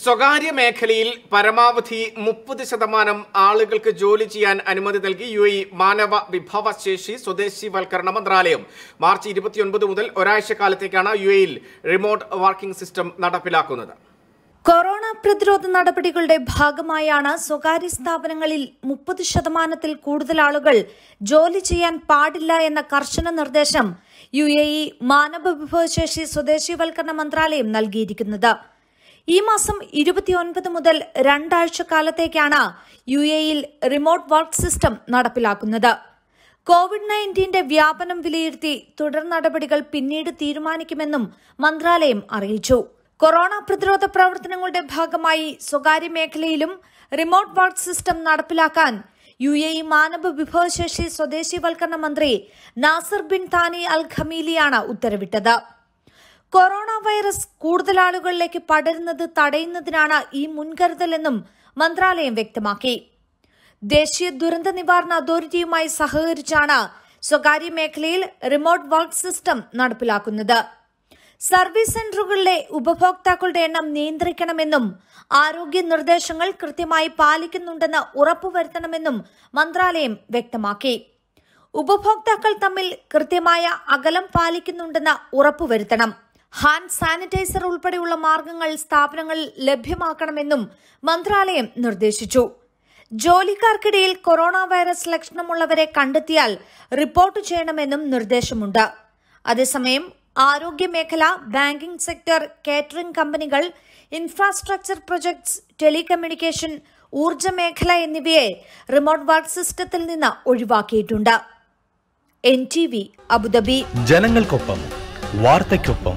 സ്വകാര്യ മേഖലയിൽ പരമാവധി മുപ്പത് ശതമാനം ആളുകൾക്ക് ജോലി ചെയ്യാൻ അനുമതി നൽകി യു ഇ മാനവ വിഭവശേഷി സ്വദേശിവൽക്കരണ മന്ത്രാലയം മാർച്ച് ഇരുപത്തിയൊൻപത് മുതൽ ഒരാഴ്ച കാലത്തേക്കാണ് യു എയിൽ റിമോട്ട് വർക്കിംഗ് സിസ്റ്റം നടപ്പിലാക്കുന്നത് കൊറോണ പ്രതിരോധ നടപടികളുടെ ഭാഗമായാണ് സ്വകാര്യ സ്ഥാപനങ്ങളിൽ മുപ്പത് ശതമാനത്തിൽ കൂടുതൽ ആളുകൾ ജോലി ചെയ്യാൻ പാടില്ല എന്ന കർശന നിർദ്ദേശം യു എ ഇ മാനവ വിഭവശേഷി സ്വദേശിവൽക്കരണ മന്ത്രാലയം നൽകിയിരിക്കുന്നത് ഈ മാസം ഇരുപത്തിയൊൻപത് മുതൽ രണ്ടാഴ്ച കാലത്തേക്കാണ് യു എയിൽ റിമോട്ട് വർക്ക് സിസ്റ്റം നടപ്പിലാക്കുന്നത് കോവിഡ് നയൻറ്റീന്റെ വ്യാപനം വിലയിരുത്തി തുടർ നടപടികൾ പിന്നീട് തീരുമാനിക്കുമെന്നും മന്ത്രാലയം അറിയിച്ചു കൊറോണ പ്രതിരോധ പ്രവർത്തനങ്ങളുടെ ഭാഗമായി സ്വകാര്യ മേഖലയിലും റിമോട്ട് വർക്ക് സിസ്റ്റം നടപ്പിലാക്കാൻ യു എ മാനവ വിഭവശേഷി സ്വദേശിവൽക്കരണ മന്ത്രി നാസർ ബിൻ താനി അൽ ഖമീലിയാണ് ഉത്തരവിട്ടത് കൊറോണ വൈറസ് കൂടുതൽ ആളുകളിലേക്ക് പടരുന്നത് തടയുന്നതിനാണ് ഈ മുൻകരുതലെന്നും മന്ത്രാലയം വ്യക്തമാക്കി ദേശീയ ദുരന്ത നിവാരണ അതോറിറ്റിയുമായി സഹകരിച്ചാണ് സ്വകാര്യ മേഖലയിൽ റിമോട്ട് വർക്ക് സിസ്റ്റം നടപ്പിലാക്കുന്നത് സർവീസ് സെന്ററുകളിലെ ഉപഭോക്താക്കളുടെ എണ്ണം നിയന്ത്രിക്കണമെന്നും ആരോഗ്യ നിർദ്ദേശങ്ങൾ കൃത്യമായി പാലിക്കുന്നുണ്ടെന്ന് ഉറപ്പുവരുത്തണമെന്നും മന്ത്രാലയം വ്യക്തമാക്കി ഉപഭോക്താക്കൾ തമ്മിൽ കൃത്യമായ അകലം പാലിക്കുന്നുണ്ടെന്ന് ഉറപ്പുവരുത്തണം ഹാൻഡ് സാനിറ്റൈസർ ഉൾപ്പെടെയുള്ള മാർഗങ്ങൾ സ്ഥാപനങ്ങളിൽ ലഭ്യമാക്കണമെന്നും മന്ത്രാലയം നിർദ്ദേശിച്ചു ജോലിക്കാർക്കിടയിൽ കൊറോണ വൈറസ് ലക്ഷണമുള്ളവരെ കണ്ടെത്തിയാൽ റിപ്പോർട്ട് ചെയ്യണമെന്നും നിർദ്ദേശമുണ്ട് അതേസമയം ആരോഗ്യമേഖല ബാങ്കിംഗ് സെക്ടർ കാറ്ററിംഗ് കമ്പനികൾ ഇൻഫ്രാസ്ട്രക്ചർ പ്രൊജക്ട്സ് ടെലികമ്മ്യൂണിക്കേഷൻ ഊർജ്ജ മേഖല എന്നിവയെ റിമോട്ട് വർക്ക് സിസ്റ്റത്തിൽ നിന്ന് ഒഴിവാക്കിയിട്ടുണ്ട് എൻ ടി വി അബുദാബി ജനങ്ങൾക്കൊപ്പം വാർത്തയ്ക്കൊപ്പം